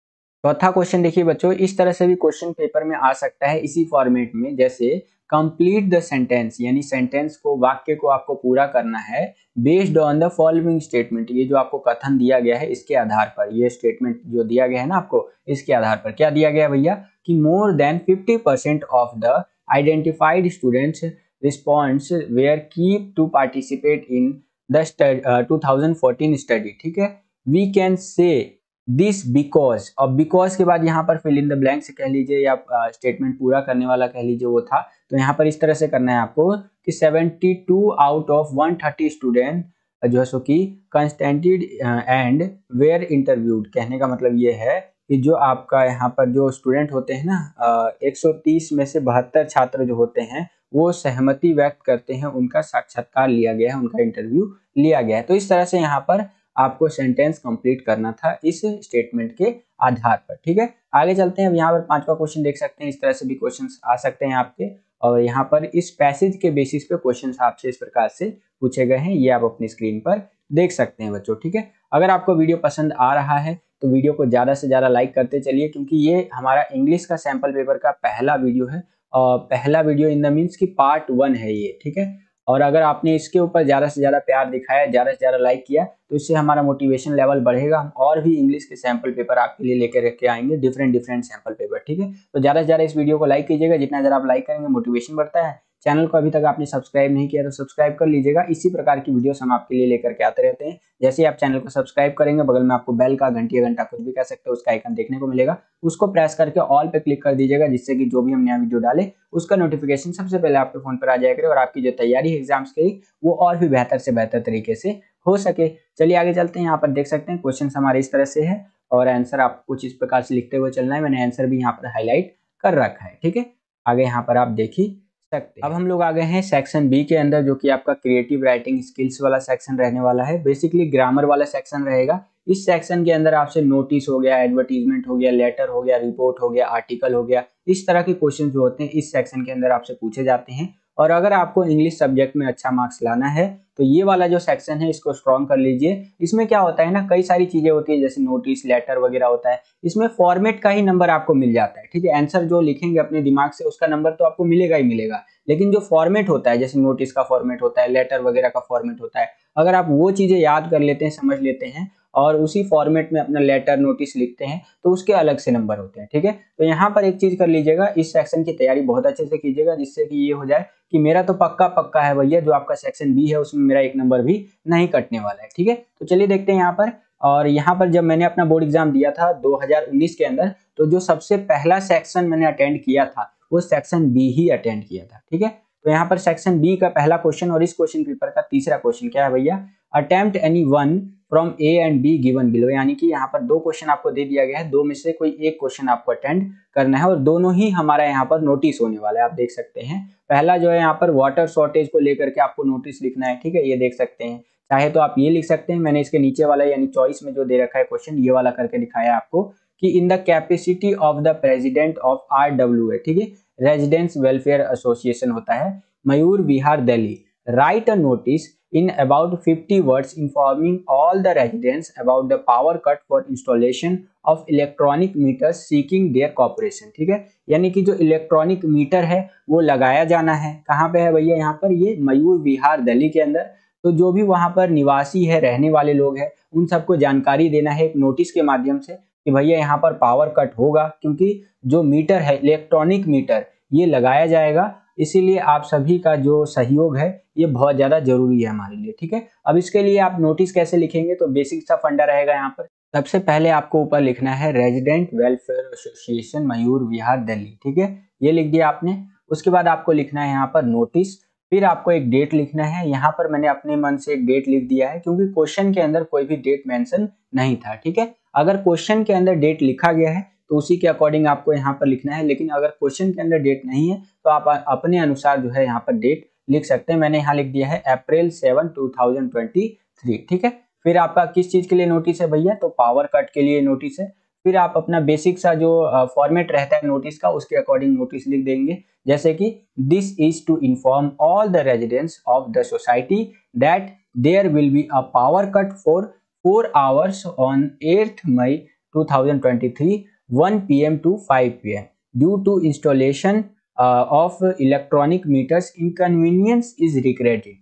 Speaker 1: चौथा क्वेश्चन देखिए बच्चों इस तरह से भी क्वेश्चन पेपर में आ सकता है इसी फॉर्मेट में जैसे कंप्लीट द सेंटेंस यानी सेंटेंस को वाक्य को आपको पूरा करना है based on the following statement ये जो आपको कथन दिया गया है इसके आधार पर ये स्टेटमेंट जो दिया गया है ना आपको इसके आधार पर क्या दिया गया भैया कि more than 50% of the identified students response were key to participate in the stud, uh, 2014 study ठीक है we can say this because और because के बाद यहाँ पर fill in the blanks कह लीजिए या statement uh, पूरा करने वाला कह लीजिए वो था तो यहाँ पर इस तरह से करना है आपको कि 72 out of 130 स्टूडेंट जो है सो की कंस्टेंटेड एंड वेयर इंटरव्यूड कहने का मतलब ये है कि जो आपका यहाँ पर जो स्टूडेंट होते हैं ना 130 में से बहत्तर छात्र जो होते हैं वो सहमति व्यक्त करते हैं उनका साक्षात्कार लिया गया है उनका इंटरव्यू लिया गया है तो इस तरह से यहाँ पर आपको सेंटेंस कंप्लीट करना था इस स्टेटमेंट के आधार पर ठीक है आगे चलते हैं अब यहाँ पर पांचवा क्वेश्चन देख सकते हैं इस तरह से भी क्वेश्चन आ सकते हैं आपके और यहाँ पर इस पैसेज के बेसिस पे क्वेश्चन आपसे इस प्रकार से पूछे गए हैं ये आप अपनी स्क्रीन पर देख सकते हैं बच्चों ठीक है अगर आपको वीडियो पसंद आ रहा है तो वीडियो को ज़्यादा से ज़्यादा लाइक करते चलिए क्योंकि ये हमारा इंग्लिश का सैम्पल पेपर का पहला वीडियो है और पहला वीडियो इन द मीन्स की पार्ट वन है ये ठीक है और अगर आपने इसके ऊपर ज़्यादा से ज़्यादा प्यार दिखाया ज़्यादा से ज़्यादा लाइक किया तो इससे हमारा मोटिवेशन लेवल बढ़ेगा हम और भी इंग्लिश के सैम्पल पेपर आपके लिए लेकर रख के आएंगे डिफरेंट डिफरेंट सैम्पल पेपर ठीक है तो ज़्यादा से ज़्यादा इस वीडियो को लाइक कीजिएगा जितना ज़्यादा आप लाइक करेंगे मोटिवेशन बढ़ता है चैनल को अभी तक आपने सब्सक्राइब नहीं किया तो सब्सक्राइब कर लीजिएगा इसी प्रकार की वीडियोस हम आपके लिए लेकर के आते रहते हैं जैसे ही आप चैनल को सब्सक्राइब करेंगे बगल में आपको बेल का घंटी घंटा कुछ भी कह सकते हैं उसका आइकन देखने को मिलेगा उसको प्रेस करके ऑल पे क्लिक कर दीजिएगा जिससे कि जो भी हम नया वीडियो डाले उसका नोटिफिकेशन सबसे पहले आपके फोन पर आ जाएगा करे और आपकी जो तैयारी है एग्जाम्स के लिए वो और भी बेहतर से बेहतर तरीके से हो सके चलिए आगे चलते हैं यहाँ पर देख सकते हैं क्वेश्चन हमारे इस तरह से है और आंसर आप कुछ इस प्रकार से लिखते हुए चलना है मैंने आंसर भी यहाँ पर हाईलाइट कर रखा है ठीक है आगे यहाँ पर आप देखिए सकते अब हम लोग आ गए हैं सेक्शन बी के अंदर जो कि आपका क्रिएटिव राइटिंग स्किल्स वाला सेक्शन रहने वाला है बेसिकली ग्रामर वाला सेक्शन रहेगा इस सेक्शन के अंदर आपसे नोटिस हो गया एडवर्टीजमेंट हो गया लेटर हो गया रिपोर्ट हो गया आर्टिकल हो गया इस तरह के क्वेश्चन जो होते हैं इस सेक्शन के अंदर आपसे पूछे जाते हैं और अगर आपको इंग्लिश सब्जेक्ट में अच्छा मार्क्स लाना है तो ये वाला जो सेक्शन है इसको स्ट्रॉन्ग कर लीजिए इसमें क्या होता है ना कई सारी चीज़ें होती है जैसे नोटिस लेटर वगैरह होता है इसमें फॉर्मेट का ही नंबर आपको मिल जाता है ठीक है आंसर जो लिखेंगे अपने दिमाग से उसका नंबर तो आपको मिलेगा ही मिलेगा लेकिन जो फॉर्मेट होता है जैसे नोटिस का फॉर्मेट होता है लेटर वगैरह का फॉर्मेट होता है अगर आप वो चीज़ें याद कर लेते हैं समझ लेते हैं और उसी फॉर्मेट में अपना लेटर नोटिस लिखते हैं तो उसके अलग से नंबर होते हैं ठीक है तो यहाँ पर एक चीज़ कर लीजिएगा इस सेक्शन की तैयारी बहुत अच्छे से कीजिएगा जिससे कि ये हो जाए कि मेरा तो पक्का पक्का है भैया जो आपका सेक्शन बी है उसमें मेरा एक नंबर भी नहीं कटने वाला है ठीक है तो चलिए देखते हैं यहाँ पर और यहाँ पर जब मैंने अपना बोर्ड एग्जाम दिया था दो के अंदर तो जो सबसे पहला सेक्शन मैंने अटेंड किया था वो सेक्शन बी ही अटेंड किया था ठीक है तो यहाँ पर सेक्शन बी का पहला क्वेश्चन और इस क्वेश्चन पेपर का तीसरा क्वेश्चन क्या है भैया attempt any one from A and B given below यानी कि यहाँ पर दो क्वेश्चन आपको दे दिया गया है दो में से कोई एक क्वेश्चन आपको अटेंड करना है और दोनों ही हमारा यहाँ पर नोटिस होने वाला है आप देख सकते हैं पहला जो है यहाँ पर वाटर शॉर्टेज को लेकर के आपको नोटिस लिखना है ठीक है ये देख सकते हैं चाहे तो आप ये लिख सकते हैं मैंने इसके नीचे वाला यानी चॉइस में जो दे रखा है क्वेश्चन ये वाला करके दिखाया आपको कि in the capacity of the president of R W A ठीक है रेजिडेंस वेलफेयर एसोसिएशन होता है Mayur Vihar Delhi right uh notice in about 50 words informing all the residents about the power cut for installation of electronic meters seeking their cooperation ठीक है यानी कि जो electronic meter है वो लगाया जाना है कहाँ पे है भैया यहाँ पर ये मयूर विहार दिल्ली के अंदर तो जो भी वहाँ पर निवासी है रहने वाले लोग हैं उन सबको जानकारी देना है एक नोटिस के माध्यम से कि भैया यहाँ पर पावर कट होगा क्योंकि जो मीटर है इलेक्ट्रॉनिक मीटर ये लगाया जाएगा इसीलिए आप सभी का जो सहयोग है ये बहुत ज़्यादा जरूरी है हमारे लिए ठीक है अब इसके लिए आप नोटिस कैसे लिखेंगे तो बेसिक सा फंडा रहेगा यहाँ पर सबसे पहले आपको ऊपर लिखना है resident welfare association Mayur Vihar Delhi ठीक है ये लिख दिया आपने उसके बाद आपको लिखना है यहाँ पर नोटिस फिर आपको एक डेट लिखना है यहाँ पर मैंने अपने मन से एक डेट लिख दिया है क्योंकि क्वेश्चन के अंदर कोई भी डेट मेंशन नहीं था ठीक है अगर क्वेश्चन के अंदर डेट लिखा गया है तो उसी के अकॉर्डिंग आपको यहाँ पर लिखना है लेकिन अगर क्वेश्चन के अंदर डेट नहीं है तो आप अपने अनुसार जो है यहाँ पर डेट लिख सकते हैं मैंने यहाँ लिख दिया है April seven two thousand twenty three ठीक है फिर आपका किस चीज़ के लिए नोटिस है भैया तो पावर कट के लिए नोटिस है फिर आप अपना बेसिक सा जो फॉर्मेट रहता है नोटिस का उसके अकॉर्डिंग नोटिस लिख देंगे जैसे कि this is to inform all the residents of the society that there will be a power cut for four hours on eighth May 2023 one P M to five P M due to installation of electronic meters inconvenience is regretted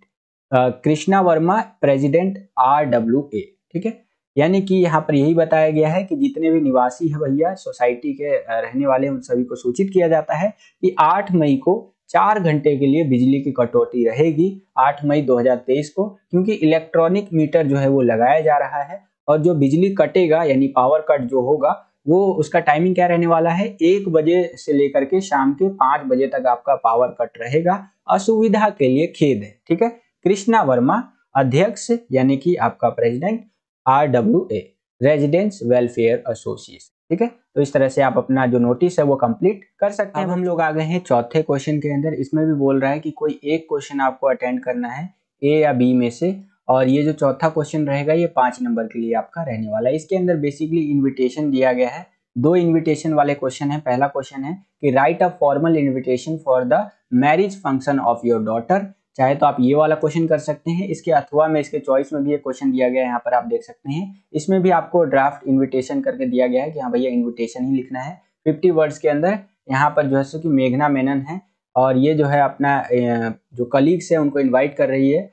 Speaker 1: Krishna Verma president R W A ठीक है यानी कि यहाँ पर यही बताया गया है कि जितने भी निवासी है भैया सोसाइटी के uh, रहने वाले उन सभी को सूचित किया जाता है कि 8 मई को चार घंटे के लिए बिजली की कटौती रहेगी 8 मई 2023 को क्योंकि इलेक्ट्रॉनिक मीटर जो है वो लगाया जा रहा है और जो बिजली कटेगा यानी पावर कट जो होगा वो उसका टाइमिंग क्या रहने वाला है एक बजे से लेकर के शाम के पांच बजे तक आपका पावर कट रहेगा असुविधा के लिए खेद है ठीक है कृष्णा वर्मा अध्यक्ष यानी कि आपका president R W A residence welfare association ठीक है तो इस तरह से आप अपना जो नोटिस है वो कंप्लीट कर सकते हैं अब हाँ। हम लोग आ गए हैं चौथे क्वेश्चन के अंदर इसमें भी बोल रहा है कि कोई एक क्वेश्चन आपको अटेंड करना है ए या बी में से और ये जो चौथा क्वेश्चन रहेगा ये पांच नंबर के लिए आपका रहने वाला है इसके अंदर बेसिकली इन्विटेशन दिया गया है दो इन्विटेशन वाले क्वेश्चन है पहला क्वेश्चन है कि write a formal invitation for the marriage function of your daughter चाहे तो आप ये वाला क्वेश्चन कर सकते हैं इसके अथवा में इसके चॉइस में भी ये क्वेश्चन दिया गया है यहाँ पर आप देख सकते हैं इसमें भी आपको ड्राफ्ट इन्विटेशन करके दिया गया है कि हाँ भैया इन्विटेशन ही लिखना है फिफ्टी वर्ड्स के अंदर यहाँ पर जो है सो कि मेघना मेनन है और ये जो है अपना जो कलीग्स है उनको इन्वाइट कर रही है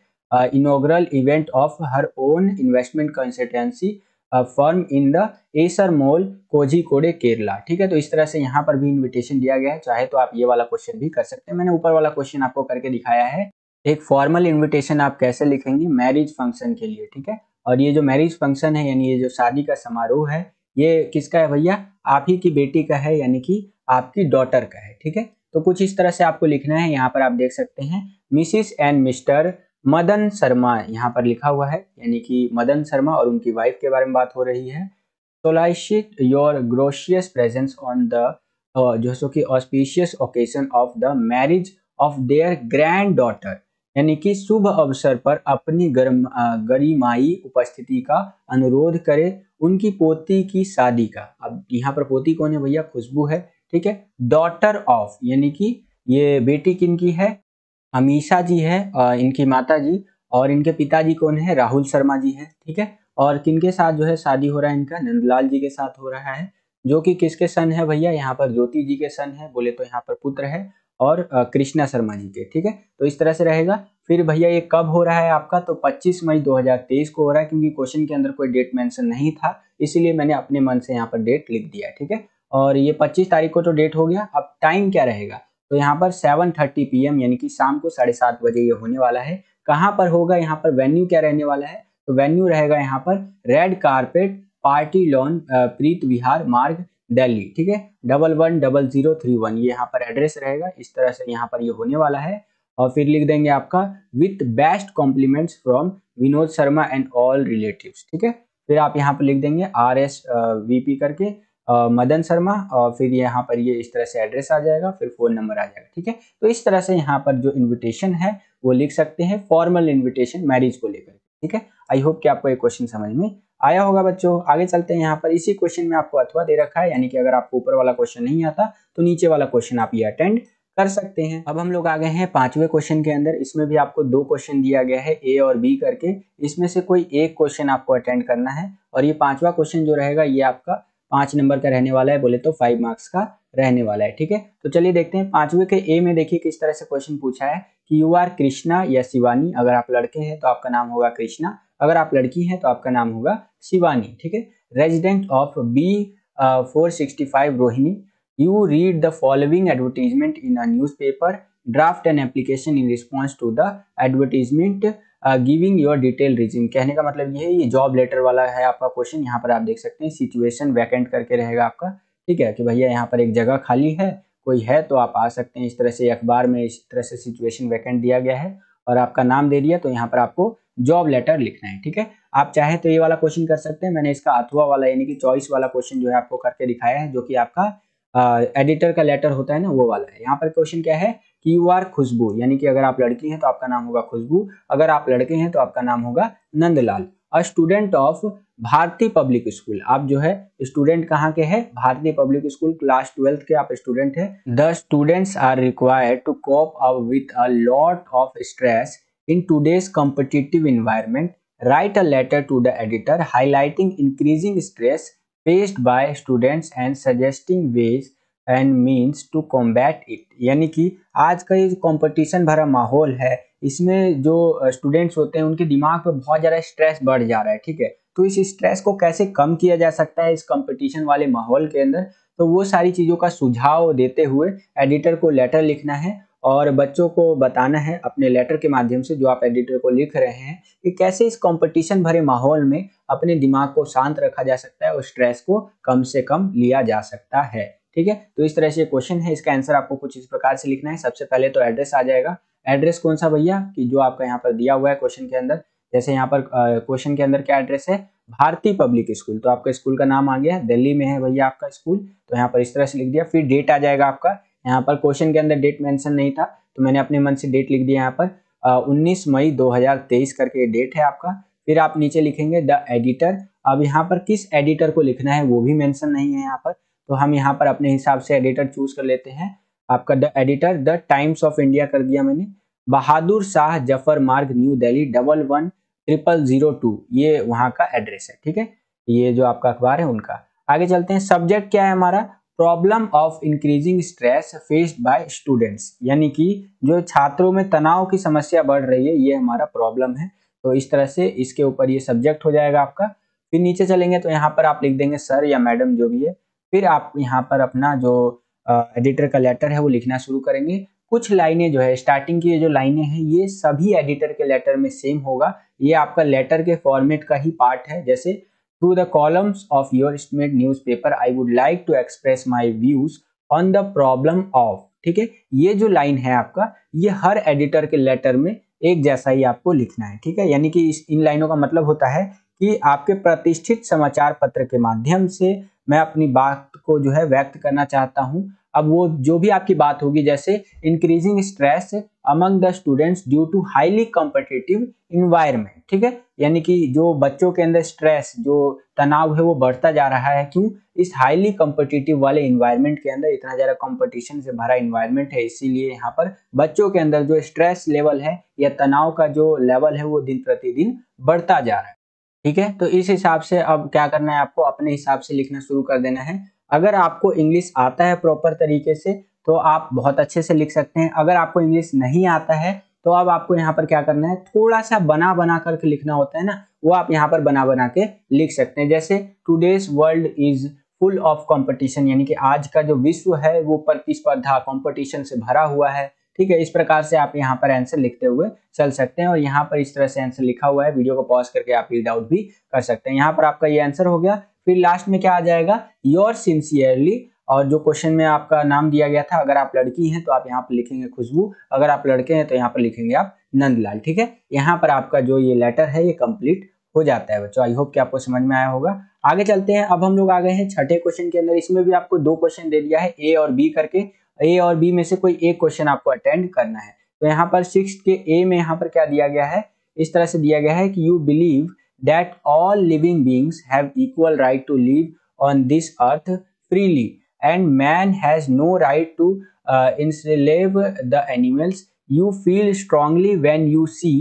Speaker 1: inaugural event of her own investment consultancy firm in the Acer mall Kozhikode Kerala ठीक है तो इस तरह से यहाँ पर भी इनविटेशन दिया गया है चाहे तो आप ये वाला क्वेश्चन भी कर सकते हैं मैंने ऊपर वाला क्वेश्चन आपको करके दिखाया है एक फॉर्मल इनविटेशन आप कैसे लिखेंगे मैरिज फंक्शन के लिए ठीक है और ये जो मैरिज फंक्शन है यानी ये जो शादी का समारोह है ये किसका है भैया आप ही की बेटी का है यानी कि आपकी डॉटर का है ठीक है तो कुछ इस तरह से आपको लिखना है यहाँ पर आप देख सकते हैं Mrs and Mr Madan Sharma यहाँ पर लिखा हुआ है यानी कि मदन शर्मा और उनकी वाइफ के बारे में बात हो रही है solicit your gracious presence on the जो सो कि auspicious occasion of the marriage of their granddaughter यानी कि शुभ अवसर पर अपनी गर्म uh, गरिमाई उपस्थिति का अनुरोध करें उनकी पोती की शादी का अब यहाँ पर पोती कौन है भैया खुशबू है ठीक है डॉटर ऑफ यानी कि ये बेटी किन की है अमीशा जी है इनकी माता जी और इनके पिताजी कौन है राहुल शर्मा जी है ठीक है और किनके साथ जो है शादी हो रहा है इनका नंदलाल जी के साथ हो रहा है जो कि किसके सन है भैया यहाँ पर ज्योति जी के सन है बोले तो यहाँ पर पुत्र है और कृष्णा शर्मा जी के ठीक है तो इस तरह से रहेगा फिर भैया ये कब हो रहा है आपका तो 25 मई 2023 को हो रहा है क्योंकि क्वेश्चन के अंदर कोई डेट मेंशन नहीं था इसीलिए मैंने अपने मन से यहाँ पर डेट लिख दिया ठीक है और ये 25 तारीख को तो डेट हो गया अब टाइम क्या रहेगा तो यहाँ पर 7:30 एम यानी कि शाम को साढ़े सात बजे ये होने वाला है कहाँ पर होगा यहाँ पर वेन्यू क्या रहने वाला है तो वेन्यू रहेगा यहाँ पर red carpet party lawn Preet Vihar Marg Delhi ठीक है double one double zero three one ये यहाँ पर एड्रेस रहेगा इस तरह से यहाँ पर ये होने वाला है और फिर लिख देंगे आपका with best compliments from Vinod Sharma and all relative ठीक है फिर आप यहाँ पर लिख देंगे आर एस वी पी करके मदन शर्मा और फिर यहाँ पर ये इस तरह से एड्रेस आ जाएगा फिर फ़ोन नंबर आ जाएगा ठीक है तो इस तरह से यहाँ पर जो इन्विटेशन है वो लिख सकते हैं फॉर्मल इन्विटेशन मैरिज को लेकर ठीक है आई होप कि आपको ये क्वेश्चन समझ में आया होगा बच्चों आगे चलते हैं यहाँ पर इसी क्वेश्चन में आपको अथवा दे रखा है यानी कि अगर आपको ऊपर वाला क्वेश्चन नहीं आता तो नीचे वाला क्वेश्चन आप ये अटेंड कर सकते हैं अब हम लोग आ गए हैं पांचवें क्वेश्चन के अंदर इसमें भी आपको दो क्वेश्चन दिया गया है ए और बी करके इसमें से कोई एक क्वेश्चन आपको अटेंड करना है और ये पांचवा क्वेश्चन जो रहेगा ये आपका पांच नंबर का रहने वाला है बोले तो फाइव मार्क्स का रहने वाला है ठीक है तो चलिए देखते हैं पांचवे के ए में देखिए किस तरह से क्वेश्चन पूछा है कि यू आर कृष्णा या शिवानी अगर आप लड़के हैं तो आपका नाम होगा कृष्णा अगर आप लड़की हैं तो आपका नाम होगा शिवानी ठीक है resident of B four sixty five Rohini you read the following advertisement in a news draft an application in response to the advertisement giving your detail resume कहने का मतलब ये है ये जॉब लेटर वाला है आपका क्वेश्चन यहाँ पर आप देख सकते हैं सिचुएशन वैकेंट करके रहेगा आपका ठीक है कि भैया यहाँ पर एक जगह खाली है कोई है तो आप आ सकते हैं इस तरह से अखबार में इस तरह से सिचुएशन वैकेंट दिया गया है और आपका नाम दे दिया तो यहाँ पर आपको जॉब लेटर लिखना है ठीक है आप चाहे तो ये वाला क्वेश्चन कर सकते हैं मैंने इसका अथवा वाला यानी कि चॉइस वाला क्वेश्चन जो है आपको करके दिखाया है जो कि आपका एडिटर uh, का लेटर होता है ना वो वाला है यहाँ पर क्वेश्चन क्या है कि यू आर खुशबू यानी कि अगर आप लड़की हैं तो आपका नाम होगा खुशबू अगर आप लड़के हैं तो आपका नाम होगा Nandlal a student of Bharatiya public school आप जो है स्टूडेंट कहाँ के हैं भारतीय पब्लिक स्कूल क्लास ट्वेल्थ के आप स्टूडेंट हैं the students are required to cope up with a lot of stress in today's competitive environment write a letter to the editor highlighting increasing stress faced by students and suggesting ways and means to combat it यानी कि आज का ये जो competition भरा माहौल है इसमें जो स्टूडेंट्स होते हैं उनके दिमाग पर बहुत ज़्यादा स्ट्रेस बढ़ जा रहा है ठीक है तो इस स्ट्रेस को कैसे कम किया जा सकता है इस कंपटीशन वाले माहौल के अंदर तो वो सारी चीज़ों का सुझाव देते हुए एडिटर को लेटर लिखना है और बच्चों को बताना है अपने लेटर के माध्यम से जो आप एडिटर को लिख रहे हैं कि कैसे इस कंपटीशन भरे माहौल में अपने दिमाग को शांत रखा जा सकता है और स्ट्रेस को कम से कम लिया जा सकता है ठीक है तो इस तरह से क्वेश्चन है इसका आंसर आपको कुछ इस प्रकार से लिखना है सबसे पहले तो एड्रेस आ जाएगा एड्रेस कौन सा भैया कि जो आपका यहाँ पर दिया हुआ है क्वेश्चन के अंदर जैसे यहाँ पर क्वेश्चन के अंदर क्या एड्रेस है भारती पब्लिक स्कूल तो आपका स्कूल का नाम आ गया दिल्ली में है भैया आपका स्कूल तो यहाँ पर इस तरह से लिख दिया फिर डेट आ जाएगा आपका यहाँ पर क्वेश्चन के अंदर डेट मेंशन नहीं था तो मैंने अपने मन से डेट लिख दिया यहाँ पर उन्नीस मई 2023 करके डेट है आपका फिर आप नीचे लिखेंगे द एडिटर अब यहाँ पर किस एडिटर को लिखना है वो भी मैंशन नहीं है यहाँ पर तो हम यहाँ पर अपने हिसाब से एडिटर चूज कर लेते हैं आपका the editor the Times of India कर दिया मैंने Bahadur Shah Zafar Marg New Delhi double one triple zero two ये वहाँ का एड्रेस है ठीक है ये जो आपका अखबार है उनका आगे चलते हैं सब्जेक्ट क्या है हमारा problem of increasing stress faced by students यानी कि जो छात्रों में तनाव की समस्या बढ़ रही है ये हमारा प्रॉब्लम है तो इस तरह से इसके ऊपर ये सब्जेक्ट हो जाएगा आपका फिर नीचे चलेंगे तो यहाँ पर आप लिख देंगे सर या मैडम जो भी है फिर आप यहाँ पर अपना जो एडिटर का लेटर है वो लिखना शुरू करेंगे कुछ लाइनें जो है स्टार्टिंग की जो लाइनें हैं ये सभी एडिटर के लेटर में सेम होगा ये आपका लेटर के फॉर्मेट का ही पार्ट है जैसे through the columns of your state newspaper I would like to express my views on the problem of ठीक है ये जो लाइन है आपका ये हर एडिटर के लेटर में एक जैसा ही आपको लिखना है ठीक है यानी कि इस इन लाइनों का मतलब होता है कि आपके प्रतिष्ठित समाचार पत्र के माध्यम से मैं अपनी बात को जो है व्यक्त करना चाहता हूँ अब वो जो भी आपकी बात होगी जैसे increasing stress among the students due to highly competitive environment ठीक है यानी कि जो बच्चों के अंदर स्ट्रेस जो तनाव है वो बढ़ता जा रहा है क्यों इस हाईली कॉम्पिटिटिव वाले इन्वायरमेंट के अंदर इतना ज़्यादा कॉम्पिटिशन से भरा इन्वायरमेंट है इसीलिए यहाँ पर बच्चों के अंदर जो स्ट्रेस लेवल है या तनाव का जो लेवल है वो दिन प्रतिदिन बढ़ता जा रहा है ठीक है तो इस हिसाब से अब क्या करना है आपको अपने हिसाब से लिखना शुरू कर देना है अगर आपको इंग्लिश आता है प्रॉपर तरीके से तो आप बहुत अच्छे से लिख सकते हैं अगर आपको इंग्लिश नहीं आता है तो अब आपको यहाँ पर क्या करना है थोड़ा सा बना बना करके लिखना होता है ना वो आप यहाँ पर बना बना के लिख सकते हैं जैसे today's world is full of competition यानी कि आज का जो विश्व है वो प्रतिस्पर्धा कॉम्पिटिशन से भरा हुआ है ठीक है इस प्रकार से आप यहाँ पर आंसर लिखते हुए चल सकते हैं और यहाँ पर इस तरह से आंसर लिखा हुआ है वीडियो को पॉज करके आप रीड आउट भी कर सकते हैं यहाँ पर आपका ये आंसर हो गया फिर लास्ट में क्या आ जाएगा योर सिंसियरली और जो क्वेश्चन में आपका नाम दिया गया था अगर आप लड़की हैं तो आप यहाँ पर लिखेंगे खुशबू अगर आप लड़के हैं तो यहाँ पर लिखेंगे आप नंदलाल ठीक है यहाँ पर आपका जो ये लेटर है ये कंप्लीट हो जाता है बच्चों आई होप कि आपको समझ में आया होगा आगे चलते हैं अब हम लोग आ गए हैं छठे क्वेश्चन के अंदर इसमें भी आपको दो क्वेश्चन दे दिया है ए और बी करके ए और बी में से कोई एक क्वेश्चन आपको अटेंड करना है तो यहाँ पर सिक्स के ए में यहाँ पर क्या दिया गया है इस तरह से दिया गया है कि you believe that all living beings have equal right to live on this earth freely and man has no right to enslave the animals you feel strongly when you see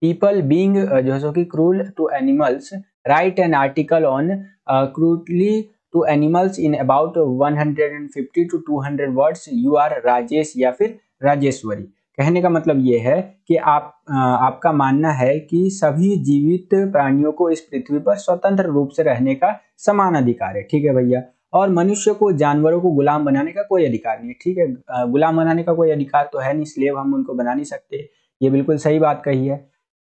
Speaker 1: people being जो है सो कि cruel to animals write an article on cruelty to animals in about 150 to 200 words you are Rajesh या फिर राजेश्वरी कहने का मतलब ये है कि आप आ, आपका मानना है कि सभी जीवित प्राणियों को इस पृथ्वी पर स्वतंत्र रूप से रहने का समान अधिकार है ठीक है भैया और मनुष्य को जानवरों को गुलाम बनाने का कोई अधिकार नहीं है ठीक है गुलाम बनाने का कोई अधिकार तो है नहीं स्लेव हम उनको बना नहीं सकते ये बिल्कुल सही बात कही है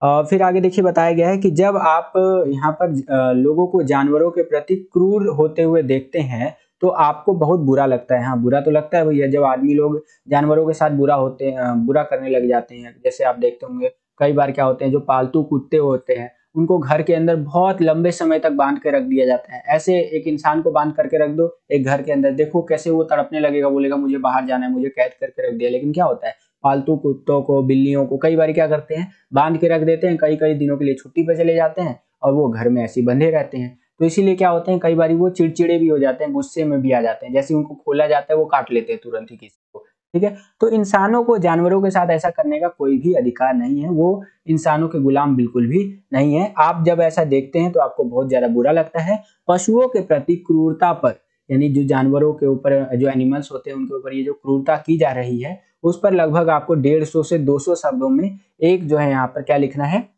Speaker 1: फिर आगे देखिए बताया गया है कि जब आप यहाँ पर लोगों को जानवरों के प्रति क्रूर होते हुए देखते हैं तो आपको बहुत बुरा लगता है हाँ बुरा तो लगता है भैया जब आदमी लोग जानवरों के साथ बुरा होते हैं बुरा करने लग जाते हैं जैसे आप देखते होंगे कई बार क्या होते हैं जो पालतू कुत्ते होते हैं उनको घर के अंदर बहुत लंबे समय तक बांध के रख दिया जाता है ऐसे एक इंसान को बांध करके रख दो एक घर के अंदर देखो कैसे वो तड़पने लगेगा बोलेगा मुझे बाहर जाना है मुझे कैद करके रख दिया लेकिन क्या होता है पालतू कुत्तों को बिल्लियों को कई बार क्या करते हैं बांध के रख देते हैं कई कई दिनों के लिए छुट्टी पर चले जाते हैं और वो घर में ऐसे ही बंधे रहते हैं तो इसीलिए क्या होते हैं कई बार वो चिड़चिड़े भी हो जाते हैं गुस्से में भी आ जाते हैं जैसे उनको खोला जाता है वो काट लेते हैं तुरंत ही किसी को ठीक है तो इंसानों को जानवरों के साथ ऐसा करने का कोई भी अधिकार नहीं है वो इंसानों के गुलाम बिल्कुल भी नहीं है आप जब ऐसा देखते हैं तो आपको बहुत ज्यादा बुरा लगता है पशुओं के प्रति क्रूरता पर यानी जो जानवरों के ऊपर जो एनिमल्स होते हैं उनके ऊपर ये जो क्रूरता की जा रही है उस पर लगभग आपको डेढ़ सौ से दो सौ शब्दों में एक जो है यहाँ पर क्या लिखना है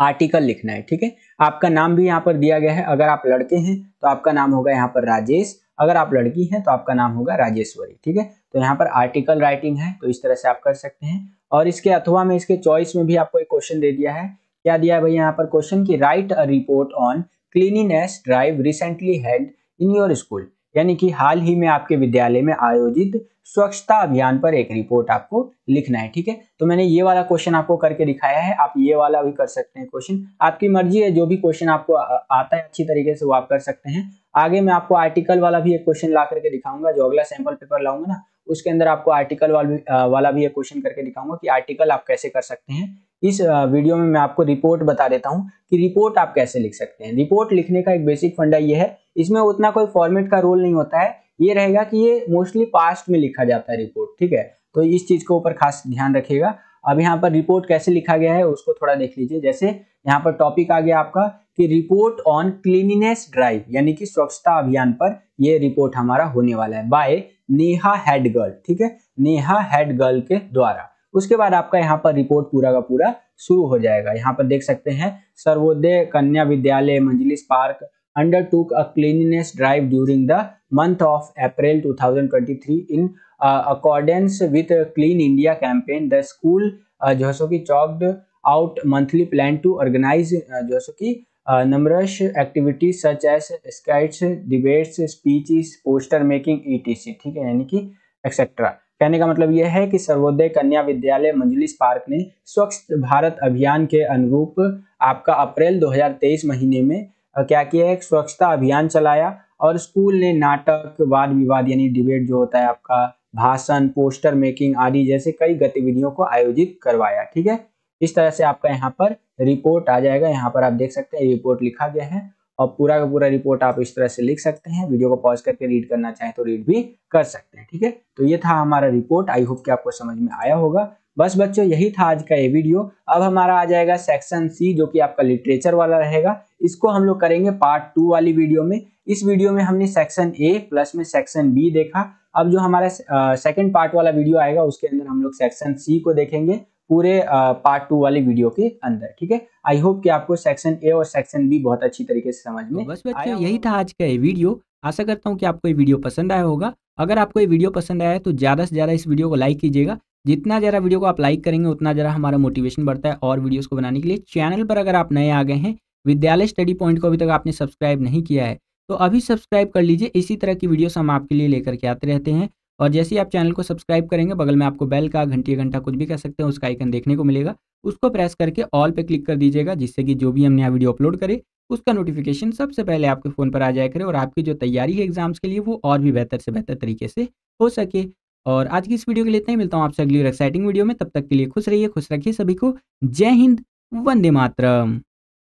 Speaker 1: आर्टिकल लिखना है ठीक है आपका नाम भी यहाँ पर दिया गया है अगर आप लड़के हैं तो आपका नाम होगा यहाँ पर राजेश अगर आप लड़की हैं तो आपका नाम होगा राजेश्वरी ठीक है तो यहाँ पर आर्टिकल राइटिंग है तो इस तरह से आप कर सकते हैं और इसके अथवा में इसके चॉइस में भी आपको एक क्वेश्चन दे दिया है क्या दिया है भैया यहाँ पर क्वेश्चन की write a report on cleanliness drive recently held in your school यानी कि हाल ही में आपके विद्यालय में आयोजित स्वच्छता अभियान पर एक रिपोर्ट आपको लिखना है ठीक है तो मैंने ये वाला क्वेश्चन आपको करके दिखाया है आप ये वाला भी कर सकते हैं क्वेश्चन आपकी मर्जी है जो भी क्वेश्चन आपको आता है अच्छी तरीके से वो आप कर सकते हैं आगे मैं आपको आर्टिकल वाला भी एक क्वेश्चन ला करके दिखाऊंगा जो अगला सैंपल पेपर लाऊंगा ना उसके अंदर आपको आर्टिकल वाल वाला भी एक क्वेश्चन करके दिखाऊंगा कि आर्टिकल आप कैसे कर सकते हैं इस वीडियो में मैं आपको रिपोर्ट बता देता हूँ कि रिपोर्ट आप कैसे लिख सकते हैं रिपोर्ट लिखने का एक बेसिक फंडा ये है इसमें उतना कोई फॉर्मेट का रोल नहीं होता है ये रहेगा कि ये मोस्टली पास्ट में लिखा जाता है रिपोर्ट ठीक है तो इस चीज़ के ऊपर खास ध्यान रखिएगा अब यहाँ पर रिपोर्ट कैसे लिखा गया है उसको थोड़ा देख लीजिए जैसे यहाँ पर टॉपिक आ गया आपका कि रिपोर्ट ऑन क्लीनिनेस ड्राइव यानी कि स्वच्छता अभियान पर यह रिपोर्ट हमारा होने वाला है बाय नेहा हेडगर्ल ठीक है नेहा हेडगर्ल के द्वारा उसके बाद आपका यहाँ पर रिपोर्ट पूरा का पूरा शुरू हो जाएगा यहाँ पर देख सकते हैं सर्वोदय कन्या विद्यालय Majlis park took a cleanliness drive during the month of April 2023 in accordance with clean India campaign the school जो है सो की chalked out monthly plan to organise जो है सो की Uh, numerous as skits debates speeches poster making E T C ठीक है यानी कि एक्सेट्रा कहने का मतलब यह है कि सर्वोदय कन्या विद्यालय मंजलिस पार्क ने स्वच्छ भारत अभियान के अनुरूप आपका अप्रैल 2023 महीने में uh, क्या किया है स्वच्छता अभियान चलाया और स्कूल ने नाटक वाद विवाद यानी डिबेट जो होता है आपका भाषण पोस्टर मेकिंग आदि जैसे कई गतिविधियों को आयोजित करवाया ठीक है इस तरह से आपका यहाँ पर रिपोर्ट आ जाएगा यहाँ पर आप देख सकते हैं रिपोर्ट लिखा गया है और पूरा का पूरा रिपोर्ट आप इस तरह से लिख सकते हैं वीडियो को पॉज करके रीड करना चाहें तो रीड भी कर सकते हैं ठीक है तो ये था हमारा रिपोर्ट आई होप कि आपको समझ में आया होगा बस बच्चों यही था आज का ये वीडियो अब हमारा आ जाएगा सेक्शन सी जो कि आपका लिटरेचर वाला रहेगा इसको हम लोग करेंगे पार्ट टू वाली वीडियो में इस वीडियो में हमने सेक्शन ए प्लस में सेक्शन बी देखा अब जो हमारा सेकेंड पार्ट वाला वीडियो आएगा उसके अंदर हम लोग सेक्शन सी को देखेंगे पूरे पार्ट टू वाली वीडियो के अंदर ठीक है आई होप कि आपको सेक्शन ए और सेक्शन बी बहुत अच्छी तरीके से समझ में तो बस बच्चों यही था आज का ये वीडियो आशा करता हूँ कि आपको ये वीडियो पसंद आया होगा अगर आपको ये वीडियो पसंद आया है तो ज़्यादा से ज़्यादा इस वीडियो को लाइक कीजिएगा जितना ज़्यादा वीडियो को आप लाइक करेंगे उतना ज़्यादा हमारा मोटिवेशन बढ़ता है और वीडियो को बनाने के लिए चैनल पर अगर आप नए आ गए हैं विद्यालय स्टडी पॉइंट को अभी तक आपने सब्सक्राइब नहीं किया है तो अभी सब्सक्राइब कर लीजिए इसी तरह की वीडियोस हम आपके लिए लेकर के आते रहते हैं और जैसे ही आप चैनल को सब्सक्राइब करेंगे बगल में आपको बेल का घंटी घंटा कुछ भी कह सकते हैं उसका आइकन देखने को मिलेगा उसको प्रेस करके ऑल पे क्लिक कर दीजिएगा जिससे कि जो भी हम नया वीडियो अपलोड करें उसका नोटिफिकेशन सबसे पहले आपके फ़ोन पर आ जाए करे और आपकी जो तैयारी है एग्जाम्स के लिए वो और भी बेहतर से बेहतर तरीके से हो सके और आज की इस वीडियो के लिए इतना ही मिलता हूँ आपसे अगली और एक्साइटिंग वीडियो में तब तक के लिए खुश रहिए खुश रखिए सभी को जय हिंद वंदे मातरम